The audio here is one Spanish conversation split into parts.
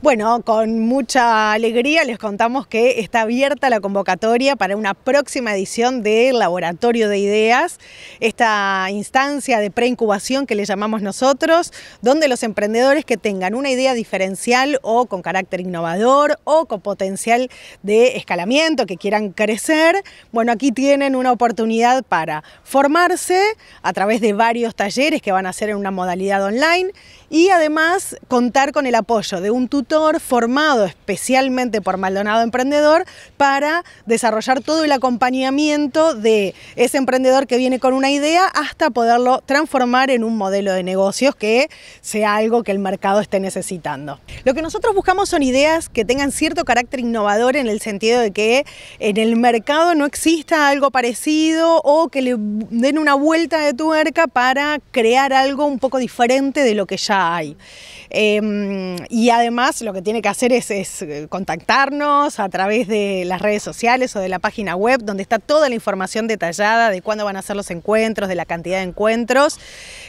Bueno, con mucha alegría les contamos que está abierta la convocatoria para una próxima edición del Laboratorio de Ideas, esta instancia de preincubación que le llamamos nosotros, donde los emprendedores que tengan una idea diferencial o con carácter innovador o con potencial de escalamiento, que quieran crecer, bueno, aquí tienen una oportunidad para formarse a través de varios talleres que van a ser en una modalidad online y además contar con el apoyo de un tutor formado especialmente por Maldonado Emprendedor para desarrollar todo el acompañamiento de ese emprendedor que viene con una idea hasta poderlo transformar en un modelo de negocios que sea algo que el mercado esté necesitando. Lo que nosotros buscamos son ideas que tengan cierto carácter innovador en el sentido de que en el mercado no exista algo parecido o que le den una vuelta de tuerca para crear algo un poco diferente de lo que ya hay. Em, y además lo que tiene que hacer es, eh, contactarnos a través de las redes sociales o de la página web, donde está toda la información detallada de cuándo van a ser los encuentros, de la cantidad de encuentros.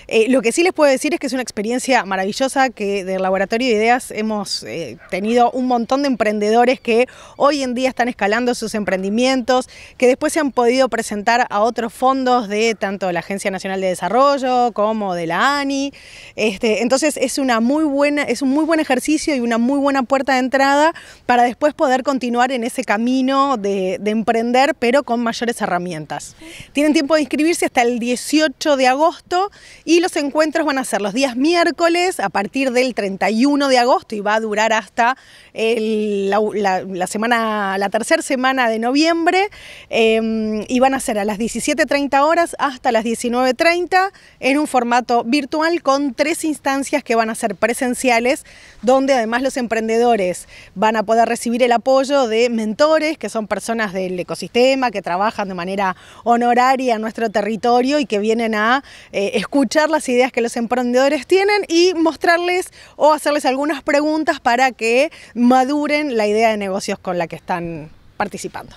Eh, lo que sí les puedo decir es que es una experiencia maravillosa que del Laboratorio de Ideas hemos eh, tenido un montón de emprendedores que hoy en día están escalando sus emprendimientos, que después se han podido presentar a otros fondos de tanto la Agencia Nacional de Desarrollo como de la ANI. Este, entonces es una muy buena, es un muy buen ejercicio y una muy buena puerta de entrada para después poder continuar en ese camino de, emprender, pero con mayores herramientas. Tienen tiempo de inscribirse hasta el 18 de agosto y los encuentros van a ser los días miércoles a partir del 31 de agosto y va a durar hasta la, semana, la tercera semana de noviembre em, y van a ser a las 17.30 horas hasta las 19.30 en un formato virtual con tres instancias que van a ser presenciales, donde además emprendedores van a poder recibir el apoyo de mentores, que son personas del ecosistema, que trabajan de manera honoraria en nuestro territorio y que vienen a eh, escuchar las ideas que los emprendedores tienen y mostrarles o hacerles algunas preguntas para que maduren la idea de negocios con la que están participando.